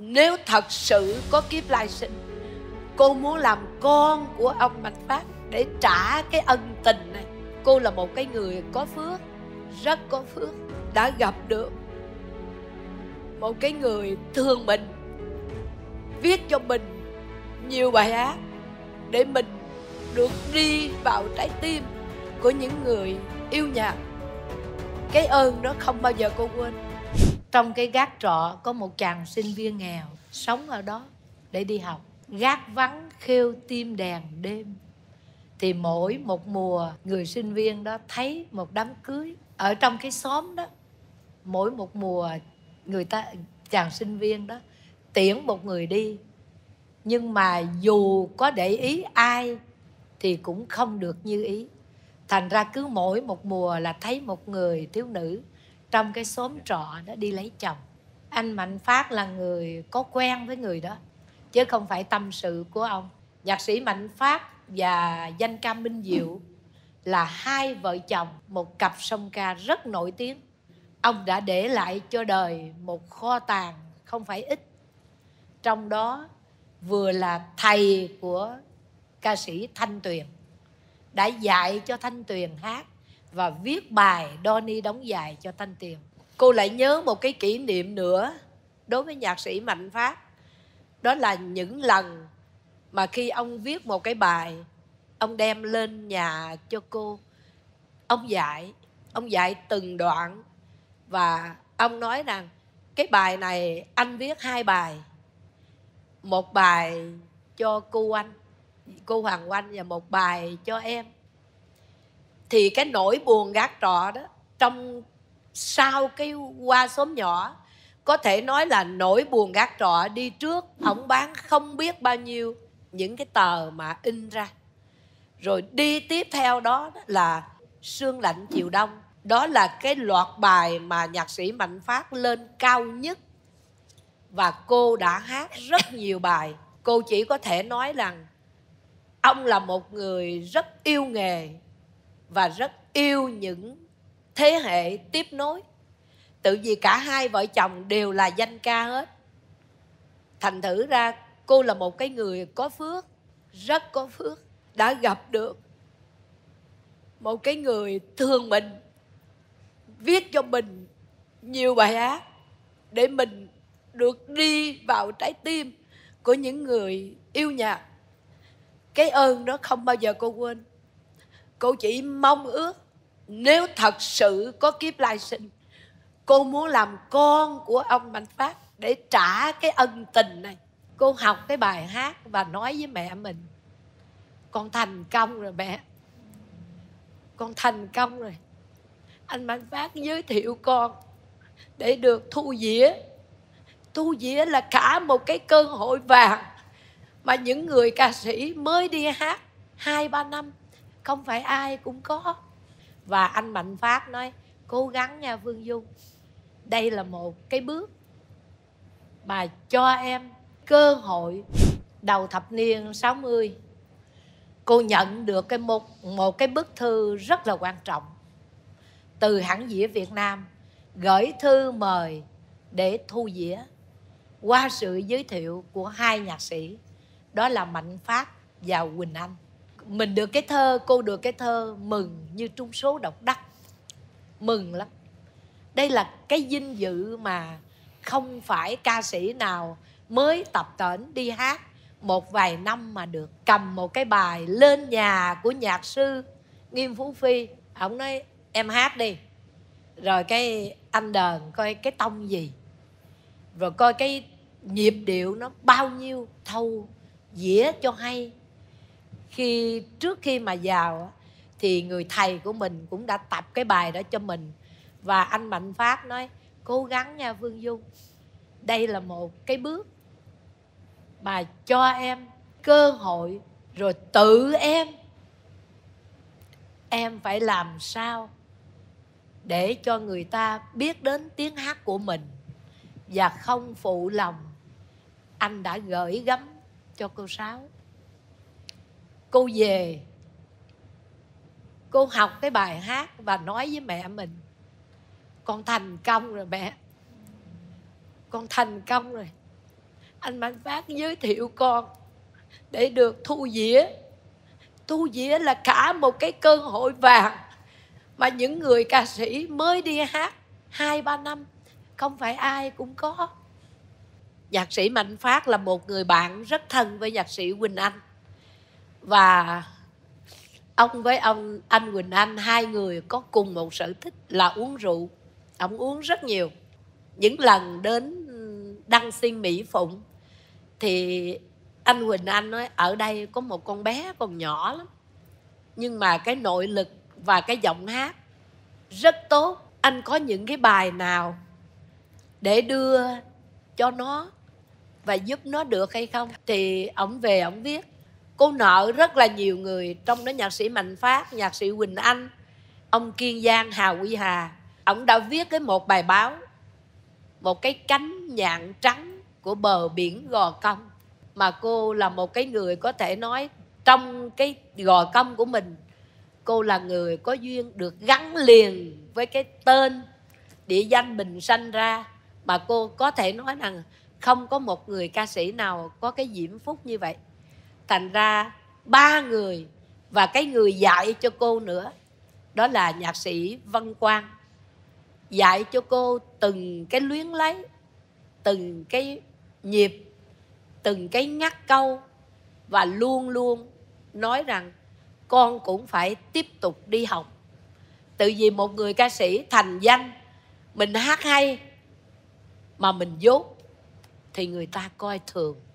nếu thật sự có kiếp lai sinh cô muốn làm con của ông mạnh phát để trả cái ân tình này cô là một cái người có phước rất có phước đã gặp được một cái người thương mình viết cho mình nhiều bài hát để mình được đi vào trái tim của những người yêu nhạc cái ơn đó không bao giờ cô quên trong cái gác trọ có một chàng sinh viên nghèo sống ở đó để đi học gác vắng khêu tim đèn đêm thì mỗi một mùa người sinh viên đó thấy một đám cưới ở trong cái xóm đó mỗi một mùa người ta chàng sinh viên đó tiễn một người đi nhưng mà dù có để ý ai thì cũng không được như ý thành ra cứ mỗi một mùa là thấy một người thiếu nữ trong cái xóm dạ. trọ đó đi lấy chồng anh mạnh phát là người có quen với người đó chứ không phải tâm sự của ông nhạc sĩ mạnh phát và danh ca minh diệu là hai vợ chồng một cặp song ca rất nổi tiếng ông đã để lại cho đời một kho tàng không phải ít trong đó vừa là thầy của ca sĩ thanh tuyền đã dạy cho thanh tuyền hát và viết bài Donny đóng dài cho Thanh Tiền. Cô lại nhớ một cái kỷ niệm nữa đối với nhạc sĩ Mạnh Phát. Đó là những lần mà khi ông viết một cái bài, ông đem lên nhà cho cô. Ông dạy, ông dạy từng đoạn và ông nói rằng cái bài này anh viết hai bài. Một bài cho cô anh, cô Hoàng Oanh và một bài cho em thì cái nỗi buồn gác trọ đó trong sau cái qua xóm nhỏ có thể nói là nỗi buồn gác trọ đi trước ông bán không biết bao nhiêu những cái tờ mà in ra rồi đi tiếp theo đó là sương lạnh chiều đông đó là cái loạt bài mà nhạc sĩ mạnh phát lên cao nhất và cô đã hát rất nhiều bài cô chỉ có thể nói rằng ông là một người rất yêu nghề và rất yêu những thế hệ tiếp nối tự vì cả hai vợ chồng đều là danh ca hết thành thử ra cô là một cái người có phước rất có phước đã gặp được một cái người thương mình viết cho mình nhiều bài hát để mình được đi vào trái tim của những người yêu nhạc cái ơn đó không bao giờ cô quên cô chỉ mong ước nếu thật sự có kiếp lai sinh cô muốn làm con của ông mạnh phát để trả cái ân tình này cô học cái bài hát và nói với mẹ mình con thành công rồi mẹ con thành công rồi anh mạnh phát giới thiệu con để được thu dĩa thu dĩa là cả một cái cơ hội vàng mà những người ca sĩ mới đi hát hai ba năm không phải ai cũng có và anh mạnh phát nói cố gắng nha phương dung đây là một cái bước mà cho em cơ hội đầu thập niên 60 cô nhận được cái một một cái bức thư rất là quan trọng từ hãng dĩa Việt Nam gửi thư mời để thu dĩa qua sự giới thiệu của hai nhạc sĩ đó là Mạnh Phát và Quỳnh Anh mình được cái thơ cô được cái thơ mừng như trung số độc đắc mừng lắm đây là cái vinh dự mà không phải ca sĩ nào mới tập tễnh đi hát một vài năm mà được cầm một cái bài lên nhà của nhạc sư nghiêm phú phi ổng nói em hát đi rồi cái anh đờn coi cái tông gì rồi coi cái nhịp điệu nó bao nhiêu thâu dĩa cho hay khi trước khi mà vào thì người thầy của mình cũng đã tập cái bài đó cho mình và anh mạnh phát nói cố gắng nha vương dung đây là một cái bước mà cho em cơ hội rồi tự em em phải làm sao để cho người ta biết đến tiếng hát của mình và không phụ lòng anh đã gửi gắm cho cô sáu cô về cô học cái bài hát và nói với mẹ mình con thành công rồi mẹ con thành công rồi anh mạnh phát giới thiệu con để được thu dĩa thu dĩa là cả một cái cơ hội vàng mà những người ca sĩ mới đi hát hai ba năm không phải ai cũng có nhạc sĩ mạnh phát là một người bạn rất thân với nhạc sĩ quỳnh anh và ông với ông anh Quỳnh Anh hai người có cùng một sở thích là uống rượu ông uống rất nhiều những lần đến đăng sinh mỹ phụng thì anh Quỳnh Anh nói ở đây có một con bé còn nhỏ lắm nhưng mà cái nội lực và cái giọng hát rất tốt anh có những cái bài nào để đưa cho nó và giúp nó được hay không thì ổng về ổng viết cô nợ rất là nhiều người trong đó nhạc sĩ mạnh phát nhạc sĩ quỳnh anh ông kiên giang hà quy hà ông đã viết cái một bài báo một cái cánh nhạn trắng của bờ biển gò công mà cô là một cái người có thể nói trong cái gò công của mình cô là người có duyên được gắn liền với cái tên địa danh bình sanh ra mà cô có thể nói rằng không có một người ca sĩ nào có cái diễm phúc như vậy thành ra ba người và cái người dạy cho cô nữa đó là nhạc sĩ văn quang dạy cho cô từng cái luyến lấy từng cái nhịp từng cái ngắt câu và luôn luôn nói rằng con cũng phải tiếp tục đi học tự vì một người ca sĩ thành danh mình hát hay mà mình dốt thì người ta coi thường